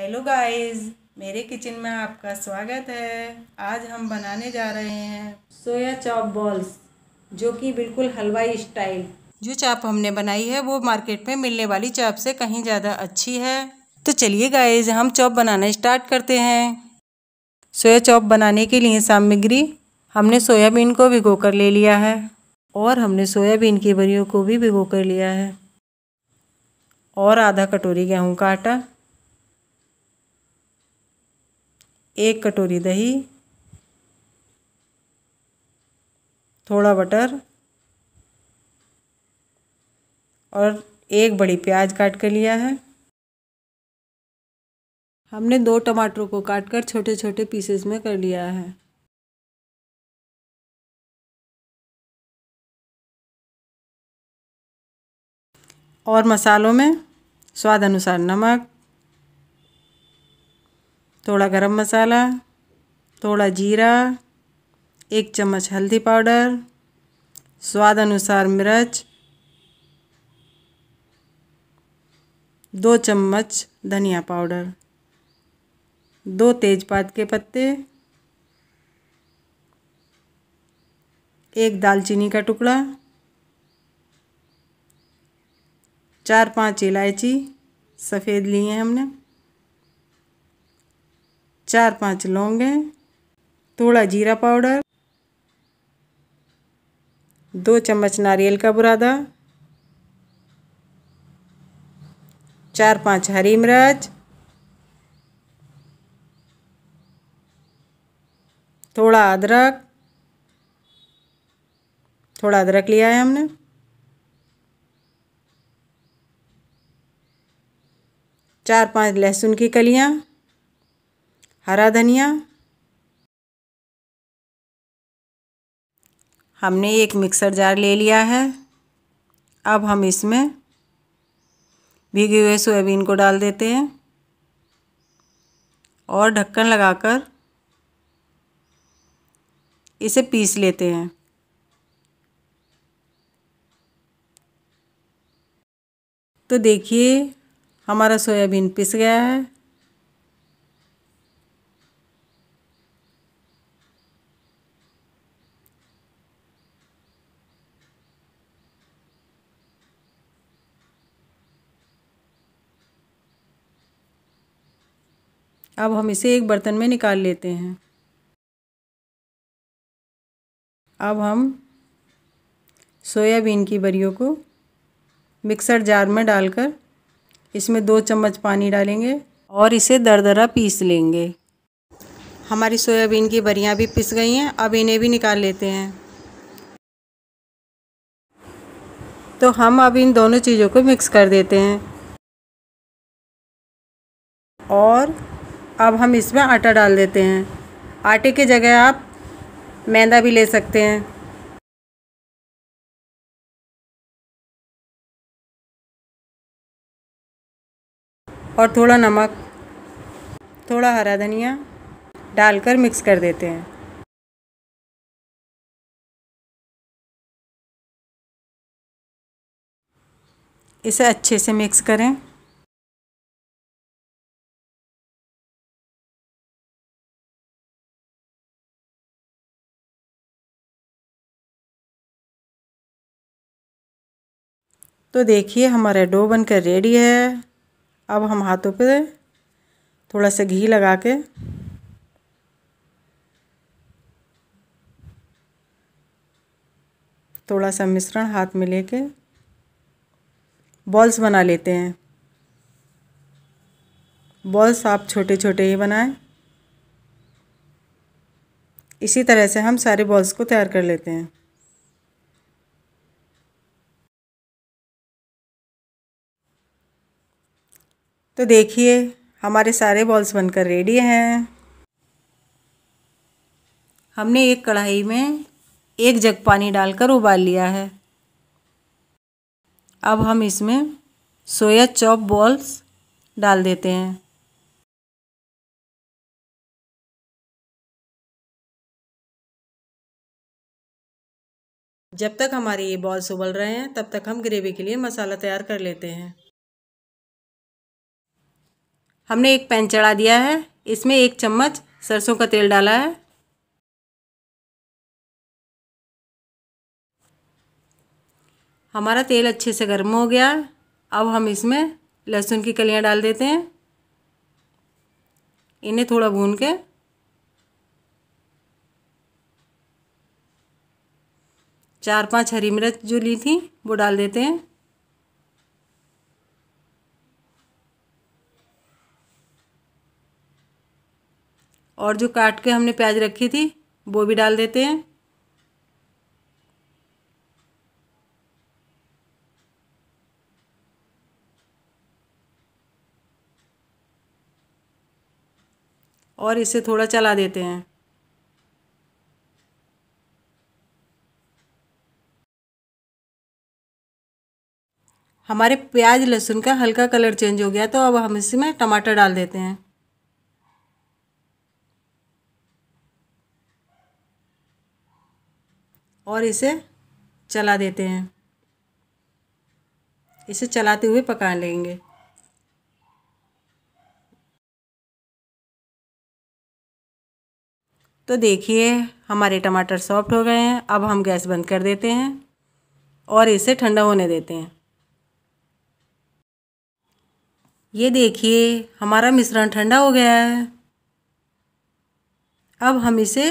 hello guys मेरे kitchen में आपका स्वागत है आज हम बनाने जा रहे हैं सोया चॉप बॉल्स जो कि बिल्कुल हलवाई स्टाइल जो चाप हमने बनाई है वो मार्केट में मिलने वाली चाप से कहीं ज़्यादा अच्छी है तो चलिए गाइस हम चॉप बनाना स्टार्ट करते हैं सोया चॉप बनाने के लिए सामग्री हमने सोयाबीन को भिगो कर ले लिया है और हमने सोयाबीन की बरियों को भी भिगो कर लिया है और आधा कटोरी गेहूँ का आटा एक कटोरी दही थोड़ा बटर और एक बड़ी प्याज काट कर लिया है हमने दो टमाटरों को काटकर छोटे छोटे पीसेस में कर लिया है और मसालों में स्वाद अनुसार नमक थोड़ा गरम मसाला थोड़ा जीरा एक चम्मच हल्दी पाउडर स्वाद अनुसार मिर्च दो चम्मच धनिया पाउडर दो तेजपात के पत्ते एक दालचीनी का टुकड़ा चार पांच इलायची सफ़ेद ली हैं हमने चार पांच लौंग हैं थोड़ा जीरा पाउडर दो चम्मच नारियल का बुरादा चार पांच हरी मिर्च थोड़ा अदरक थोड़ा अदरक लिया है हमने चार पांच लहसुन की कलियां हरा धनिया हमने एक मिक्सर जार ले लिया है अब हम इसमें भीगे हुए सोयाबीन को डाल देते हैं और ढक्कन लगाकर इसे पीस लेते हैं तो देखिए हमारा सोयाबीन पिस गया है अब हम इसे एक बर्तन में निकाल लेते हैं अब हम सोयाबीन की बरियों को मिक्सर जार में डालकर इसमें दो चम्मच पानी डालेंगे और इसे दरदरा पीस लेंगे हमारी सोयाबीन की बरियाँ भी पिस गई हैं अब इन्हें भी निकाल लेते हैं तो हम अब इन दोनों चीज़ों को मिक्स कर देते हैं और अब हम इसमें आटा डाल देते हैं आटे की जगह आप मैदा भी ले सकते हैं और थोड़ा नमक थोड़ा हरा धनिया डालकर मिक्स कर देते हैं इसे अच्छे से मिक्स करें तो देखिए हमारा डो बनकर रेडी है अब हम हाथों पे थोड़ा सा घी लगा के थोड़ा सा मिश्रण हाथ में लेके बॉल्स बना लेते हैं बॉल्स आप छोटे छोटे ही बनाएं इसी तरह से हम सारे बॉल्स को तैयार कर लेते हैं तो देखिए हमारे सारे बॉल्स बनकर रेडी हैं हमने एक कढ़ाई में एक जग पानी डालकर उबाल लिया है अब हम इसमें सोया चॉप बॉल्स डाल देते हैं जब तक हमारे ये बॉल्स उबल रहे हैं तब तक हम ग्रेवी के लिए मसाला तैयार कर लेते हैं हमने एक पैन चढ़ा दिया है इसमें एक चम्मच सरसों का तेल डाला है हमारा तेल अच्छे से गर्म हो गया अब हम इसमें लहसुन की कलियां डाल देते हैं इन्हें थोड़ा भून के चार पांच हरी मिर्च जो ली थी वो डाल देते हैं और जो काट के हमने प्याज रखी थी वो भी डाल देते हैं और इसे थोड़ा चला देते हैं हमारे प्याज लहसुन का हल्का कलर चेंज हो गया तो अब हम इसमें टमाटर डाल देते हैं और इसे चला देते हैं इसे चलाते हुए पका लेंगे तो देखिए हमारे टमाटर सॉफ्ट हो गए हैं अब हम गैस बंद कर देते हैं और इसे ठंडा होने देते हैं ये देखिए हमारा मिश्रण ठंडा हो गया है अब हम इसे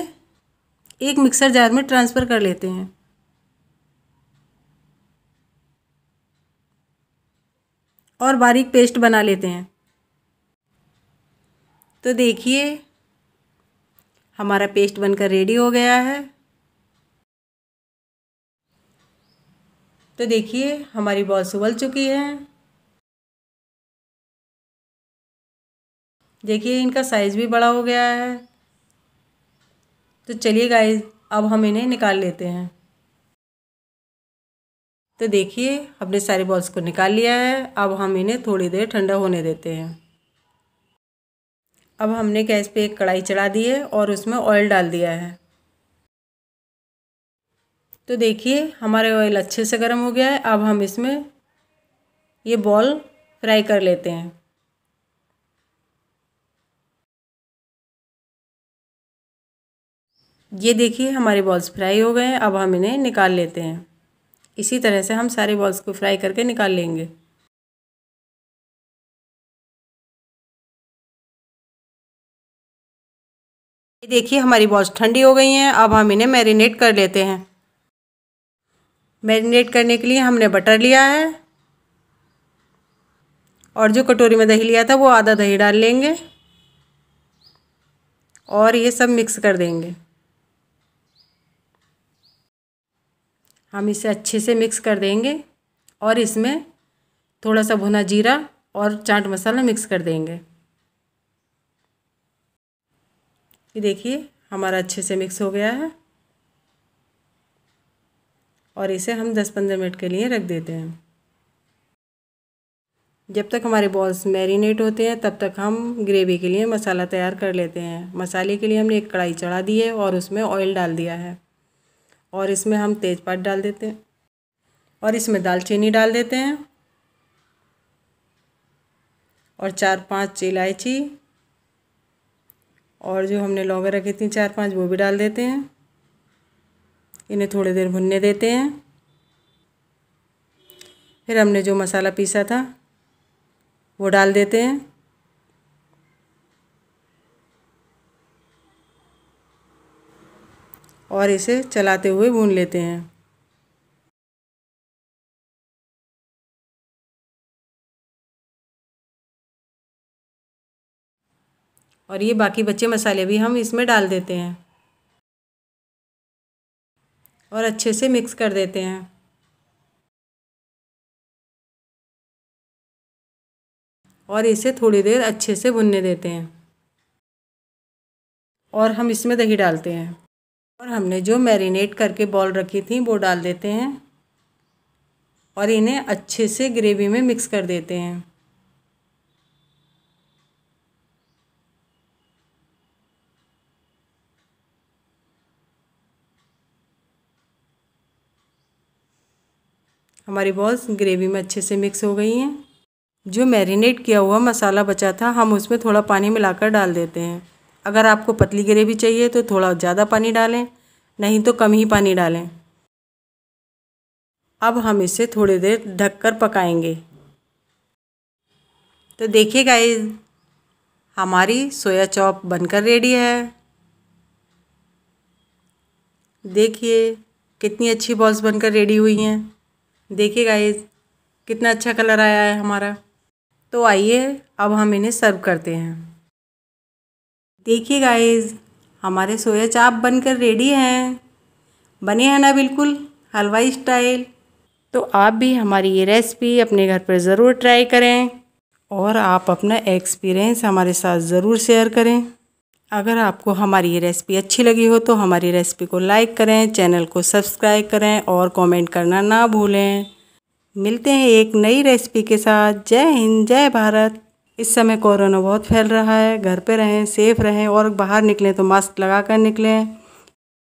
एक मिक्सर जार में ट्रांसफ़र कर लेते हैं और बारीक पेस्ट बना लेते हैं तो देखिए हमारा पेस्ट बनकर रेडी हो गया है तो देखिए हमारी बॉल उबल चुकी है देखिए इनका साइज़ भी बड़ा हो गया है तो चलिए गाय अब हम इन्हें निकाल लेते हैं तो देखिए हमने सारे बॉल्स को निकाल लिया है अब हम इन्हें थोड़ी देर ठंडा होने देते हैं अब हमने गैस पे एक कढ़ाई चढ़ा दी है और उसमें ऑयल डाल दिया है तो देखिए हमारे ऑयल अच्छे से गर्म हो गया है अब हम इसमें ये बॉल फ्राई कर लेते हैं ये देखिए हमारे बॉल्स फ्राई हो गए हैं अब हम इन्हें निकाल लेते हैं इसी तरह से हम सारे बॉल्स को फ्राई करके निकाल लेंगे ये देखिए हमारी बॉल्स ठंडी हो गई हैं अब हम इन्हें मैरिनेट कर लेते हैं मैरिनेट करने के लिए हमने बटर लिया है और जो कटोरी में दही लिया था वो आधा दही डाल लेंगे और ये सब मिक्स कर देंगे हम इसे अच्छे से मिक्स कर देंगे और इसमें थोड़ा सा भुना जीरा और चाट मसाला मिक्स कर देंगे ये देखिए हमारा अच्छे से मिक्स हो गया है और इसे हम दस पंद्रह मिनट के लिए रख देते हैं जब तक हमारे बॉल्स मैरिनेट होते हैं तब तक हम ग्रेवी के लिए मसाला तैयार कर लेते हैं मसाले के लिए हमने एक कढ़ाई चढ़ा दी है और उसमें ऑयल डाल दिया है और इसमें हम तेज़पात डाल देते हैं और इसमें दालचीनी डाल देते हैं और चार पांच इलायची और जो हमने लौंगे रखी थी चार पांच वो भी डाल देते हैं इन्हें थोड़ी देर भुनने देते हैं फिर हमने जो मसाला पीसा था वो डाल देते हैं और इसे चलाते हुए भून लेते हैं और ये बाकी बचे मसाले भी हम इसमें डाल देते हैं और अच्छे से मिक्स कर देते हैं और इसे थोड़ी देर अच्छे से भुनने देते हैं और हम इसमें दही डालते हैं और हमने जो मैरिनेट करके बॉल रखी थी वो डाल देते हैं और इन्हें अच्छे से ग्रेवी में मिक्स कर देते हैं हमारी बॉल्स ग्रेवी में अच्छे से मिक्स हो गई हैं जो मैरिनेट किया हुआ मसाला बचा था हम उसमें थोड़ा पानी मिलाकर डाल देते हैं अगर आपको पतली ग्रेवी चाहिए तो थोड़ा ज़्यादा पानी डालें नहीं तो कम ही पानी डालें अब हम इसे थोड़ी देर ढककर पकाएंगे तो देखिए गाइस हमारी सोया चॉप बनकर रेडी है देखिए कितनी अच्छी बॉल्स बनकर रेडी हुई हैं देखिए गाइस कितना अच्छा कलर आया है हमारा तो आइए अब हम इन्हें सर्व करते हैं देखिए गाइस हमारे सोया चाप बनकर रेडी हैं बने हैं ना बिल्कुल हलवाई स्टाइल तो आप भी हमारी ये रेसिपी अपने घर पर ज़रूर ट्राई करें और आप अपना एक्सपीरियंस हमारे साथ ज़रूर शेयर करें अगर आपको हमारी ये रेसिपी अच्छी लगी हो तो हमारी रेसिपी को लाइक करें चैनल को सब्सक्राइब करें और कमेंट करना ना भूलें मिलते हैं एक नई रेसिपी के साथ जय हिंद जय भारत इस समय कोरोना बहुत फैल रहा है घर पे रहें सेफ रहें और बाहर निकलें तो मास्क लगा कर निकलें